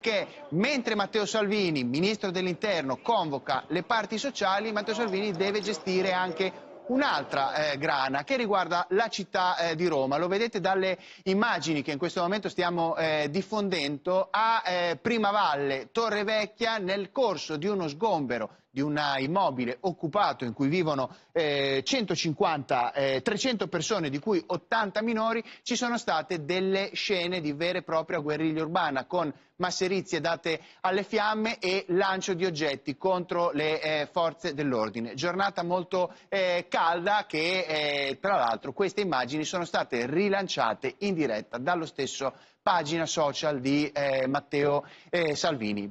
che mentre Matteo Salvini, ministro dell'interno, convoca le parti sociali, Matteo Salvini deve gestire anche un'altra eh, grana che riguarda la città eh, di Roma. Lo vedete dalle immagini che in questo momento stiamo eh, diffondendo a eh, Prima Valle, Torre Vecchia, nel corso di uno sgombero di un immobile occupato in cui vivono eh, 150, eh, 300 persone, di cui 80 minori, ci sono state delle scene di vera e propria guerriglia urbana con masserizie date alle fiamme e lancio di oggetti contro le eh, forze dell'ordine. Giornata molto eh, calda che eh, tra l'altro queste immagini sono state rilanciate in diretta dallo stesso pagina social di eh, Matteo Salvini.